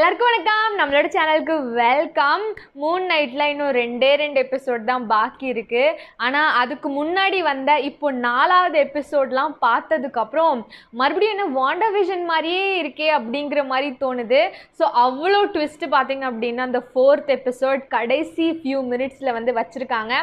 எல்லாருக்கும் வணக்கம் நம்மளோட சேனலுக்கு வெல்கம் மூன் நைட்டில் இன்னும் ரெண்டே ரெண்டு எபிசோட் தான் பாக்கி இருக்குது ஆனால் அதுக்கு முன்னாடி வந்த இப்போ நாலாவது எபிசோட்லாம் பார்த்ததுக்கப்புறம் மறுபடியும் என்ன வாண்டா விஷன் மாதிரியே இருக்கே அப்படிங்கிற மாதிரி தோணுது ஸோ அவ்வளோ ட்விஸ்ட்டு பார்த்தீங்க அப்படின்னா அந்த ஃபோர்த் எபிசோட் கடைசி ஃபியூ மினிட்ஸில் வந்து வச்சுருக்காங்க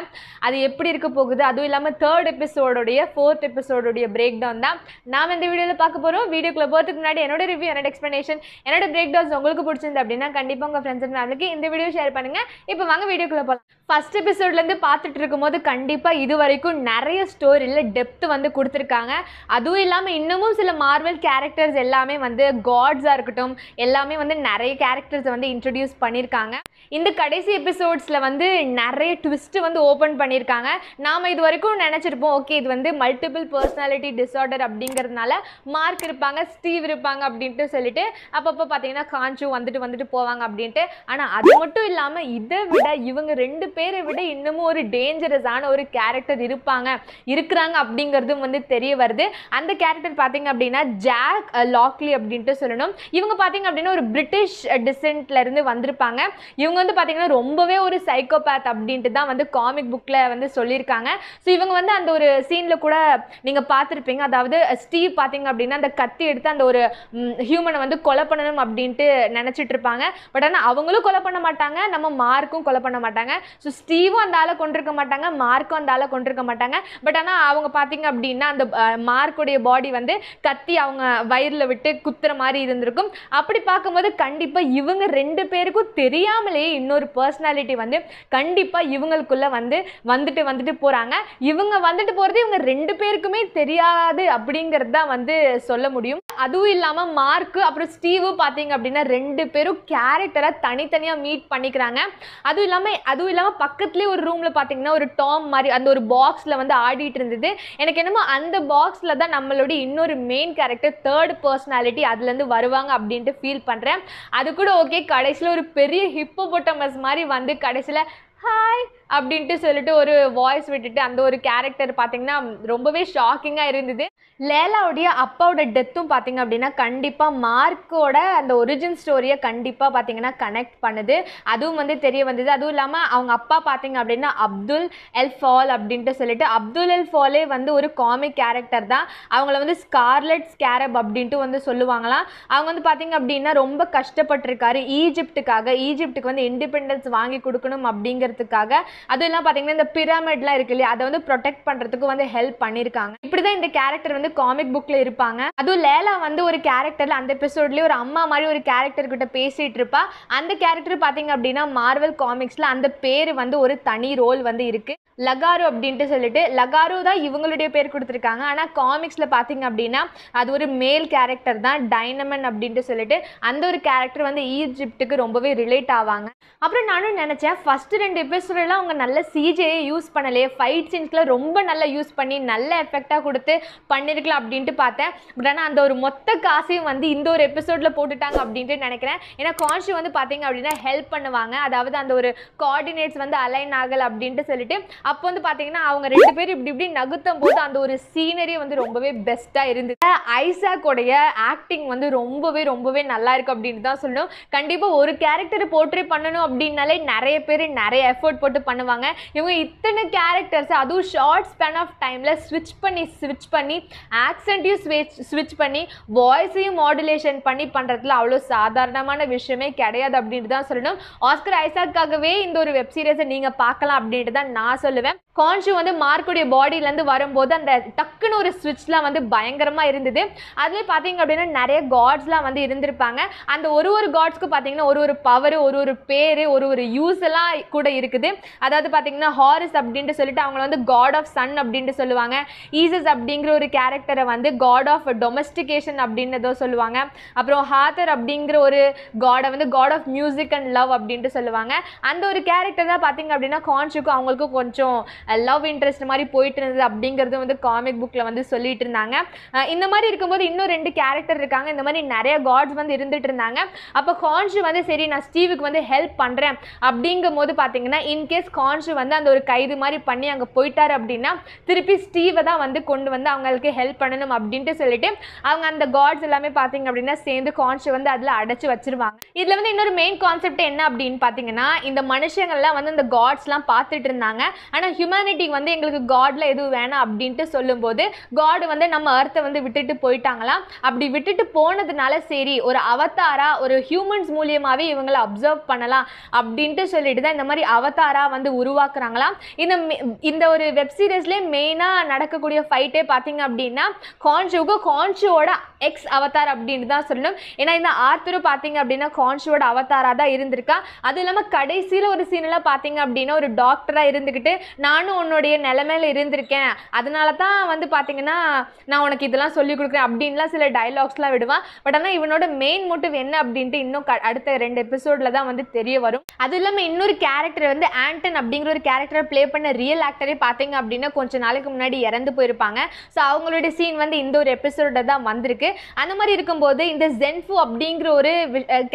அது எப்படி இருக்க போகுது அதுவும் இல்லாமல் தேர்ட் எபிசோடைய ஃபோர்த் எபிசோடைய பிரேக் டவுன் தான் நாம் இந்த வீடியோவில் பார்க்க போகிறோம் வீடியோக்குள்ளே போகிறதுக்கு முன்னாடி என்னோட ரிவ்யூ என்னோட எக்ஸ்ப்ளனேஷன் என்னோட பிரேக் டவுன்ஸ் உங்களுக்கு பிடிச்சிருந்து அப்படின்னா கண்டிப்பாக உங்கள் ஃப்ரெண்ட்ஸ் இந்த வீடியோ ஷேர் பண்ணுங்கள் இப்போ வாங்க வீடியோக்குள்ளே போகலாம் ஃபஸ்ட் எபிசோட்லேருந்து பார்த்துட்டு இருக்கும்போது கண்டிப்பாக இது வரைக்கும் நிறைய ஸ்டோரியில் டெப்த் வந்து கொடுத்துருக்காங்க அதுவும் இல்லாமல் இன்னமும் சில மார்வல் கேரக்டர்ஸ் எல்லாமே வந்து காட்ஸாக இருக்கட்டும் எல்லாமே வந்து நிறைய கேரக்டர்ஸை வந்து இன்ட்ரடியூஸ் பண்ணியிருக்காங்க இந்த கடைசி எபிசோட்ஸில் வந்து நிறைய ட்விஸ்ட்டு வந்து ஓப்பன் பண்ணியிருக்காங்க நாம் இது வரைக்கும் நினச்சிருப்போம் ஓகே இது வந்து மல்டிபிள் பர்சனாலிட்டி டிஸார்டர் அப்படிங்கிறதுனால மார்க் இருப்பாங்க ஸ்டீவ் இருப்பாங்க அப்படின்ட்டு சொல்லிட்டு அப்பப்போ பார்த்தீங்கன்னா காஞ்சு வந்துட்டு வந்துட்டு போவாங்க அப்படின்ட்டு ஆனால் அது மட்டும் இல்லாமல் இதை விட இவங்க ரெண்டு பேரை விட இன்னமும் ஒரு டேஞ்சரஸான ஒரு கேரக்டர் இருப்பாங்க இருக்கிறாங்க அப்படிங்கிறதும் வந்து தெரிய வருது அந்த கேரக்டர் பார்த்தீங்க அப்படின்னா ஜாக் லாக்லி அப்படின்ட்டு சொல்லணும் இவங்க பார்த்தீங்க அப்படின்னா ஒரு பிரிட்டிஷ் டிசென்ட்லேருந்து வந்திருப்பாங்க இவங்க வந்து பார்த்தீங்கன்னா ரொம்பவே ஒரு சைக்கோபேத் அப்படின்ட்டு தான் வந்து காமிக் புக்கில் வந்து சொல்லியிருக்காங்க ஸோ இவங்க வந்து அந்த ஒரு சீனில் கூட நீங்கள் பார்த்துருப்பீங்க அதாவது ஸ்டீவ் பார்த்தீங்க அப்படின்னா அந்த கத்தி எடுத்து அந்த ஒரு ஹியூமனை வந்து கொலை பண்ணணும் அப்படின்ட்டு நினச்சிட்டு இருப்பாங்க பட் ஆனால் அவங்களும் கொலை பண்ண மாட்டாங்க நம்ம மார்க்கும் கொலை பண்ண மாட்டாங்க ஸோ ஸோ ஸ்டீவும் அந்த ஆளை கொண்டிருக்க மாட்டாங்க மார்க்கும் அந்த ஆளை கொண்டிருக்க மாட்டாங்க பட் ஆனால் அவங்க பார்த்தீங்க அப்படின்னா அந்த மார்க்குடைய பாடி வந்து கத்தி அவங்க வயிறில் விட்டு குத்துற மாதிரி இருந்திருக்கும் அப்படி பார்க்கும்போது கண்டிப்பாக இவங்க ரெண்டு பேருக்கும் தெரியாமலேயே இன்னொரு பர்சனாலிட்டி வந்து கண்டிப்பாக இவங்களுக்குள்ளே வந்து வந்துட்டு வந்துட்டு போகிறாங்க இவங்க வந்துட்டு போகிறது இவங்க ரெண்டு பேருக்குமே தெரியாது அப்படிங்கிறது தான் வந்து சொல்ல முடியும் அதுவும் இல்லாமல் மார்க்கு அப்புறம் ஸ்டீவும் பார்த்தீங்க அப்படின்னா ரெண்டு பேரும் கேரக்டரை தனித்தனியாக மீட் பண்ணிக்கிறாங்க அதுவும் இல்லாமல் அதுவும் இல்லாமல் பக்கத்துலேயே ஒரு ரூமில் பார்த்தீங்கன்னா ஒரு டாம் மாதிரி அந்த ஒரு பாக்ஸில் வந்து ஆடிட்டு இருந்தது எனக்கு என்னமோ அந்த பாக்ஸில் தான் நம்மளுடைய இன்னொரு மெயின் கேரக்டர் தேர்ட் பர்சனாலிட்டி அதுலேருந்து வருவாங்க அப்படின்ட்டு ஃபீல் பண்ணுறேன் அது கூட ஓகே கடைசியில் ஒரு பெரிய ஹிப்போபோட்டமஸ் மாதிரி வந்து கடைசியில் ஹாய் அப்படின்ட்டு சொல்லிட்டு ஒரு வாய்ஸ் விட்டுட்டு அந்த ஒரு கேரக்டர் பார்த்தீங்கன்னா ரொம்பவே ஷாக்கிங்காக இருந்தது லேலாவுடைய அப்பாவோட டெத்தும் பார்த்தீங்க அப்படின்னா கண்டிப்பாக மார்க்கோட அந்த ஒரிஜின் ஸ்டோரியை கண்டிப்பாக பார்த்தீங்கன்னா கனெக்ட் பண்ணுது அதுவும் வந்து தெரிய வந்தது அதுவும் இல்லாமல் அவங்க அப்பா பார்த்தீங்க அப்படின்னா அப்துல் எல் ஃபால் அப்படின்ட்டு சொல்லிட்டு அப்துல் எல் ஃபாலே வந்து ஒரு காமிக் கேரக்டர் தான் அவங்கள வந்து ஸ்கார்லெட் ஸ்கேரப் அப்படின்ட்டு வந்து சொல்லுவாங்களாம் அவங்க வந்து பார்த்தீங்க அப்படின்னா ரொம்ப கஷ்டப்பட்டிருக்காரு ஈஜிப்டுக்காக ஈஜிப்டுக்கு வந்து இண்டிபெண்டன்ஸ் வாங்கி கொடுக்கணும் அப்படிங்கிற தடுக்கிறதுக்காக அதுவும் இல்லாமல் பார்த்தீங்கன்னா இந்த எல்லாம் இருக்கு இல்லையா அதை வந்து ப்ரொடெக்ட் பண்ணுறதுக்கு வந்து ஹெல்ப் பண்ணியிருக்காங்க இப்படிதான் இந்த கேரக்டர் வந்து காமிக் புக்கில் இருப்பாங்க அதுவும் லேலா வந்து ஒரு கேரக்டரில் அந்த எபிசோட்லேயே ஒரு அம்மா மாதிரி ஒரு கேரக்டர் கிட்ட பேசிகிட்டு இருப்பா அந்த கேரக்டர் பார்த்தீங்க அப்படின்னா மார்வல் காமிக்ஸில் அந்த பேர் வந்து ஒரு தனி ரோல் வந்து இருக்குது லகாரு அப்படின்ட்டு சொல்லிட்டு லகாரு தான் இவங்களுடைய பேர் கொடுத்துருக்காங்க ஆனால் காமிக்ஸில் பார்த்தீங்க அப்படின்னா அது ஒரு மேல் கேரக்டர் தான் டைனமன் அப்படின்ட்டு சொல்லிட்டு அந்த ஒரு கேரக்டர் வந்து ஈஜிப்டுக்கு ரொம்பவே ரிலேட் ஆவாங்க அப்புறம் நானும் நினச்சேன் ஃபஸ்ட்டு ரெண்டு செகண்ட் அவங்க நல்ல சிஜியை யூஸ் பண்ணலையே ஃபைட் சீன்ஸில் ரொம்ப நல்லா யூஸ் பண்ணி நல்ல எஃபெக்டாக கொடுத்து பண்ணியிருக்கலாம் அப்படின்ட்டு பார்த்தேன் பட் ஆனால் அந்த ஒரு மொத்த காசையும் வந்து இந்த ஒரு எபிசோடில் போட்டுட்டாங்க அப்படின்ட்டு நினைக்கிறேன் ஏன்னா கான்ஷி வந்து பார்த்தீங்க அப்படின்னா ஹெல்ப் பண்ணுவாங்க அதாவது அந்த ஒரு கோஆர்டினேட்ஸ் வந்து அலைன் ஆகல் அப்படின்ட்டு சொல்லிட்டு அப்போ வந்து பார்த்தீங்கன்னா அவங்க ரெண்டு பேரும் இப்படி இப்படி நகுத்தும் போது அந்த ஒரு சீனரி வந்து ரொம்பவே பெஸ்ட்டாக இருந்தது ஐசாக்கோடைய ஆக்டிங் வந்து ரொம்பவே ரொம்பவே நல்லா இருக்குது அப்படின்ட்டு தான் சொல்லணும் கண்டிப்பாக ஒரு கேரக்டர் போர்ட்ரேட் பண்ணணும் அப்படின்னாலே நிறைய பேர் நிறைய எஃபோர்ட் போட்டு பண்ணுவாங்க இவங்க இத்தனை கேரக்டர்ஸ் அதுவும் ஷார்ட் ஸ்பேன் ஆஃப் டைமில் ஸ்விட்ச் பண்ணி ஸ்விட்ச் பண்ணி ஆக்சென்ட்டையும் ஸ்விட்ச் ஸ்விட்ச் பண்ணி வாய்ஸையும் மாடுலேஷன் பண்ணி பண்ணுறதுல அவ்வளோ சாதாரணமான விஷயமே கிடையாது அப்படின்ட்டு தான் சொல்லணும் ஆஸ்கர் ஐசாக்காகவே இந்த ஒரு வெப்சீரியஸை நீங்கள் பார்க்கலாம் அப்படின்ட்டு தான் நான் சொல்லுவேன் கான்ஷு வந்து மார்க்குடைய பாடியிலேருந்து வரும்போது அந்த டக்குன்னு ஒரு ஸ்விட்ச்லாம் வந்து பயங்கரமாக இருந்தது அதுலேயே பார்த்தீங்க அப்படின்னா நிறைய காட்ஸ்லாம் வந்து இருந்திருப்பாங்க அந்த ஒரு ஒரு காட்ஸ்க்கு பார்த்தீங்கன்னா ஒரு ஒரு பவர் ஒரு ஒரு பேர் ஒரு ஒரு யூஸ் எல்லாம் கூட இருக்குது அதாவது பார்த்தீங்கன்னா ஹாரிஸ் அப்படின்ட்டு சொல்லிட்டு அவங்கள வந்து காட் ஆஃப் சன் அப்படின்ட்டு சொல்லுவாங்க ஈசஸ் அப்படிங்கிற ஒரு கேரக்டரை வந்து காட் ஆஃப் டொமஸ்டிகேஷன் அப்படின்னு சொல்லுவாங்க அப்புறம் ஹாத்தர் அப்படிங்கிற ஒரு காடை வந்து God of music and love அப்படின்ட்டு சொல்லுவாங்க அந்த ஒரு கேரக்டர் தான் பார்த்தீங்க அப்படின்னா கான்ஷுக்கும் அவங்களுக்கும் கொஞ்சம் லவ் இன்ட்ரெஸ்ட் மாதிரி போயிட்டு இருந்தது அப்படிங்கிறது வந்து காமிக் புக்கில் வந்து சொல்லிட்டு இருந்தாங்க இந்த மாதிரி இருக்கும்போது இன்னும் ரெண்டு கேரக்டர் இருக்காங்க இந்த மாதிரி நிறைய காட்ஸ் வந்து இருந்துட்டு இருந்தாங்க அப்போ கான்ஷு வந்து சரி நான் ஸ்டீவுக்கு வந்து ஹெல்ப் பண்ணுறேன் அப்படிங்கும் போது பார்த்தீங்கன்னா இன்கேஸ் கான்ஷு வந்து அந்த ஒரு கைது மாதிரி பண்ணி அங்கே போயிட்டார் அப்படின்னா திருப்பி ஸ்டீவை தான் வந்து கொண்டு வந்து அவங்களுக்கு ஹெல்ப் பண்ணணும் அப்படின்ட்டு சொல்லிட்டு அவங்க அந்த காட்ஸ் எல்லாமே பார்த்தீங்க அப்படின்னா சேர்ந்து கான்ஷு வந்து அதில் அடைச்சி வச்சிருவாங்க இதில் வந்து இன்னொரு மெயின் கான்செப்ட் என்ன அப்படின்னு பார்த்தீங்கன்னா இந்த மனுஷங்கள்லாம் வந்து இந்த காட்ஸ்லாம் பார்த்துட்டு இருந்தாங்க ஆனால் ஹியூமனிட்டி வந்து எங்களுக்கு காடில் எதுவும் வேணாம் அப்படின்ட்டு சொல்லும்போது காடு வந்து நம்ம அர்த்தை வந்து விட்டுட்டு போயிட்டாங்களாம் அப்படி விட்டுட்டு போனதுனால சரி ஒரு அவத்தாரா ஒரு ஹியூமன்ஸ் மூலியமாகவே இவங்களை அப்சர்வ் பண்ணலாம் அப்படின்ட்டு சொல்லிட்டு தான் இந்த மாதிரி அவத்தாரா வந்து உருவாக்குறாங்களாம் இந்த இந்த ஒரு வெப் மெயினாக நடக்கக்கூடிய ஃபைட்டே பார்த்தீங்க அப்படின்னா கான்ஷுவுக்கு கான்ஷுவோட எக்ஸ் அவதார் அப்படின்ட்டு தான் சொல்லணும் ஏன்னா இந்த ஆர்த்தரும் பார்த்தீங்க அப்படின்னா கான்ஷுவோட அவதாராக தான் இருந்திருக்கா அதுவும் இல்லாமல் கடைசியில் ஒரு சீனெல்லாம் பார்த்தீங்க அப்படின்னா ஒரு டாக்டராக இருந்துக்கிட்டு நான் நானும் உன்னுடைய நிலைமையில இருந்திருக்கேன் அதனால தான் வந்து பார்த்தீங்கன்னா நான் உனக்கு இதெல்லாம் சொல்லி கொடுக்குறேன் அப்படின்லாம் சில டைலாக்ஸ்லாம் விடுவான் பட் ஆனால் இவனோட மெயின் மோட்டிவ் என்ன அப்படின்ட்டு இன்னும் அடுத்த ரெண்டு எபிசோடில் தான் வந்து தெரிய வரும் அது இல்லாமல் இன்னொரு கேரக்டர் வந்து ஆண்டன் அப்படிங்கிற ஒரு கேரக்டரை ப்ளே பண்ண ரியல் ஆக்டரே பார்த்தீங்க அப்படின்னா கொஞ்ச நாளைக்கு முன்னாடி இறந்து போயிருப்பாங்க ஸோ அவங்களுடைய சீன் வந்து இந்த ஒரு எபிசோட தான் வந்திருக்கு அந்த மாதிரி இருக்கும்போது இந்த ஜென்ஃபு அப்படிங்கிற ஒரு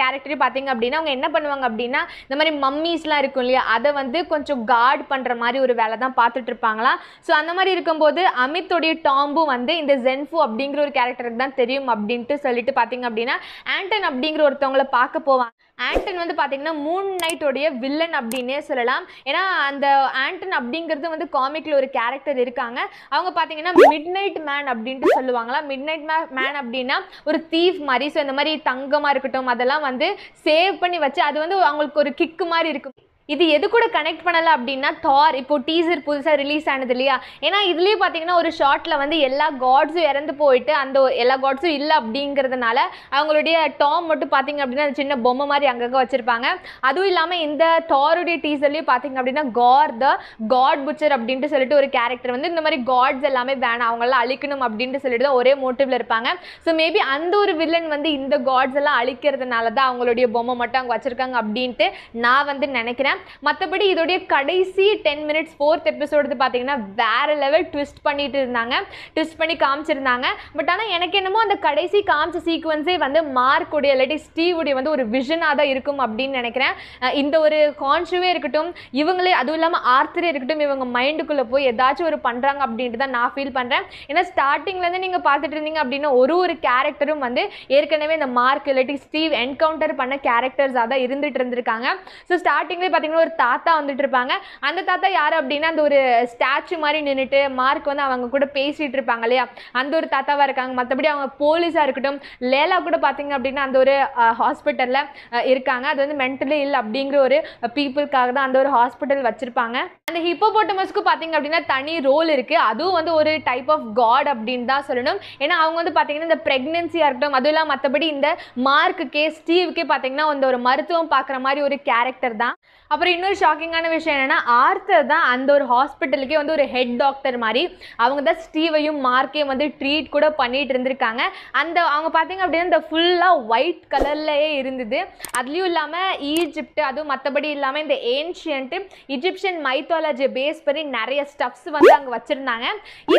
கேரக்டரே பார்த்தீங்க அப்படின்னா அவங்க என்ன பண்ணுவாங்க அப்படின்னா இந்த மாதிரி மம்மிஸ்லாம் இருக்கும் இல்லையா அதை வந்து கொஞ்சம் கார்டு பண்ணுற மாதிரி ஒரு வேலை வேலை தான் பார்த்துட்டு இருப்பாங்களா ஸோ அந்த மாதிரி இருக்கும்போது அமித்துடைய டாம்பும் வந்து இந்த ஜென்ஃபு அப்படிங்கிற ஒரு கேரக்டருக்கு தான் தெரியும் அப்படின்ட்டு சொல்லிட்டு பார்த்தீங்க அப்படின்னா ஆண்டன் அப்படிங்கிற ஒருத்தவங்களை பார்க்க போவாங்க ஆண்டன் வந்து பார்த்தீங்கன்னா மூன் நைட்டோடைய வில்லன் அப்படின்னே சொல்லலாம் ஏன்னா அந்த ஆண்டன் அப்படிங்கிறது வந்து காமிக்கில் ஒரு கேரக்டர் இருக்காங்க அவங்க பார்த்தீங்கன்னா மிட் நைட் மேன் அப்படின்ட்டு சொல்லுவாங்களா மிட் நைட் மேன் அப்படின்னா ஒரு தீஃப் மாதிரி ஸோ இந்த மாதிரி தங்கமாக இருக்கட்டும் அதெல்லாம் வந்து சேவ் பண்ணி வச்சு அது வந்து அவங்களுக்கு ஒரு கிக்கு மாதிரி இருக்கும் இது எது கூட கனெக்ட் பண்ணலை அப்படின்னா தார் இப்போ டீசர் புதுசாக ரிலீஸ் ஆனது இல்லையா ஏன்னா இதுலேயே பார்த்தீங்கன்னா ஒரு ஷார்ட்டில் வந்து எல்லா காட்ஸும் இறந்து போயிட்டு அந்த எல்லா காட்ஸும் இல்லை அப்படிங்கிறதுனால அவங்களுடைய டாம் மட்டும் பார்த்தீங்க அப்படின்னா அந்த சின்ன பொம்மை மாதிரி அங்கங்கே வச்சுருப்பாங்க அதுவும் இல்லாமல் இந்த தாருடைய டீசர்லேயும் பார்த்தீங்க அப்படின்னா கார் த காட் புச்சர் அப்படின்ட்டு சொல்லிட்டு ஒரு கேரக்டர் வந்து இந்த மாதிரி காட்ஸ் எல்லாமே வேணாம் அவங்களாம் அழிக்கணும் அப்படின்ட்டு சொல்லிட்டு தான் ஒரே மோட்டிவில் இருப்பாங்க ஸோ மேபி அந்த ஒரு வில்லன் வந்து இந்த காட்ஸ் எல்லாம் அழிக்கிறதுனால தான் அவங்களுடைய பொம்மை மட்டும் அங்கே வச்சுருக்காங்க அப்படின்ட்டு நான் வந்து நினைக்கிறேன் மற்றபடி இதோடைய கடைசி டென் மினிட்ஸ் ஃபோர்த் எபிசோடு பார்த்தீங்கன்னா வேறு லெவல் ட்விஸ்ட் பண்ணிட்டு இருந்தாங்க ட்விஸ்ட் பண்ணி காமிச்சிருந்தாங்க பட் ஆனால் எனக்கு என்னமோ அந்த கடைசி காமிச்ச சீக்வன்ஸே வந்து மார்க்குடைய இல்லாட்டி ஸ்டீவுடைய வந்து ஒரு விஷனாக தான் இருக்கும் அப்படின்னு நினைக்கிறேன் இந்த ஒரு கான்ஷுவே இருக்கட்டும் இவங்களே அதுவும் இல்லாமல் ஆர்த்தரே இருக்கட்டும் இவங்க மைண்டுக்குள்ளே போய் ஏதாச்சும் ஒரு பண்ணுறாங்க அப்படின்ட்டு தான் நான் ஃபீல் பண்ணுறேன் ஏன்னா ஸ்டார்டிங்லேருந்து நீங்கள் பார்த்துட்டு இருந்தீங்க அப்படின்னா ஒரு ஒரு கேரக்டரும் வந்து ஏற்கனவே இந்த மார்க் இல்லாட்டி ஸ்டீவ் என்கவுண்டர் பண்ண கேரக்டர்ஸாக தான் இருந்துகிட்டு இருந்திருக்காங்க ஸோ ஸ்டார்டிங்லேயே பார்த்தீங்கன்னா ஒரு தாத்தா வந்துட்டு இருப்பாங்க அந்த தாத்தா யார் அப்படின்னா அந்த ஒரு ஸ்டாச்சு மாதிரி நின்றுட்டு மார்க் வந்து அவங்க கூட பேசிகிட்டு இருப்பாங்க இல்லையா அந்த ஒரு தாத்தாவாக இருக்காங்க மற்றபடி அவங்க போலீஸாக இருக்கட்டும் லேலா கூட பார்த்தீங்க அப்படின்னா அந்த ஒரு ஹாஸ்பிட்டலில் இருக்காங்க அது வந்து மென்டலி இல்லை அப்படிங்கிற ஒரு பீப்புளுக்காக தான் அந்த ஒரு ஹாஸ்பிட்டல் வச்சுருப்பாங்க அந்த ஹிப்போபோட்டமஸ்க்கு பார்த்தீங்க அப்படின்னா தனி ரோல் இருக்குது அதுவும் வந்து ஒரு டைப் ஆஃப் காட் அப்படின்னு தான் சொல்லணும் ஏன்னா அவங்க வந்து பார்த்தீங்கன்னா இந்த ப்ரெக்னென்சியாக இருக்கட்டும் அதுவும் இல்லாமல் மற்றபடி இந்த மார்க்குக்கே ஸ்டீவுக்கே பார்த்தீங்கன்னா அந்த ஒரு மருத்துவம் பார்க்குற மாதிரி ஒரு கேரக்டர் தான் அப்புறம் இன்னொரு ஷாக்கிங்கான விஷயம் என்னென்னா ஆர்த்தர் தான் அந்த ஒரு ஹாஸ்பிட்டலுக்கே வந்து ஒரு ஹெட் டாக்டர் மாதிரி அவங்க தான் ஸ்டீவையும் மார்க்கையும் வந்து ட்ரீட் கூட பண்ணிட்டு இருந்திருக்காங்க அந்த அவங்க பார்த்தீங்க அப்படின்னா இந்த ஃபுல்லாக ஒயிட் கலர்லேயே இருந்தது அதுலேயும் இல்லாமல் ஈஜிப்ட் அதுவும் மற்றபடி இல்லாமல் இந்த ஏன்ஷியன்ட்டு இஜிப்ஷியன் மைத்தாலஜி பேஸ் பண்ணி நிறைய ஸ்டப்ஸ் வந்து அங்கே வச்சுருந்தாங்க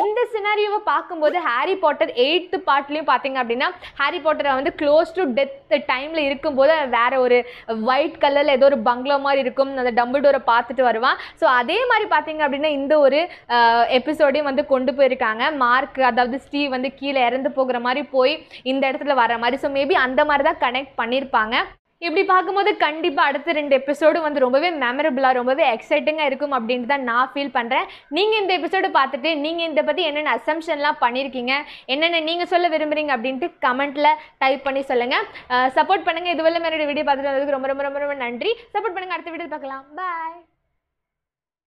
இந்த சினாரியோவை பார்க்கும்போது ஹாரி பாட்டர் எயித்து பார்ட்லேயும் பார்த்தீங்க அப்படின்னா ஹாரி பாட்டரை வந்து க்ளோஸ் டு டெத் டைமில் இருக்கும்போது வேறு ஒரு ஒயிட் கலரில் ஏதோ ஒரு பங்களோ மாதிரி இருக்கும் இருக்கும் அந்த டம்பிள்டோரை பார்த்துட்டு வருவான் ஸோ அதே மாதிரி பார்த்தீங்க அப்படின்னா இந்த ஒரு எபிசோடையும் வந்து கொண்டு போயிருக்காங்க மார்க் அதாவது ஸ்டீவ் வந்து கீழே இறந்து போகிற மாதிரி போய் இந்த இடத்துல வர மாதிரி ஸோ மேபி அந்த மாதிரி தான் கனெக்ட் பண்ணியிருப்பாங்க இப்படி பார்க்கும்போது கண்டிப்பாக அடுத்த ரெண்டு எபிசோடு வந்து ரொம்பவே மெமரபுளாக ரொம்பவே எக்ஸைட்டிங்காக இருக்கும் அப்படின்ட்டு தான் நான் ஃபீல் பண்ணுறேன் நீங்கள் இந்த எபிசோடு பார்த்துட்டு நீங்கள் இதை பற்றி என்னென்ன அசம்ஷன்லாம் பண்ணியிருக்கீங்க என்னென்ன நீங்கள் சொல்ல விரும்புகிறீங்க அப்படின்ட்டு கமெண்ட்டில் டைப் பண்ணி சொல்லுங்கள் சப்போர்ட் பண்ணுங்கள் இதுவரை என்னோடய வீடியோ பார்த்துட்டு வந்ததுக்கு ரொம்ப ரொம்ப ரொம்ப ரொம்ப நன்றி சப்போர்ட் பண்ணுங்கள் அடுத்த வீடியோ பார்க்கலாம் பாய்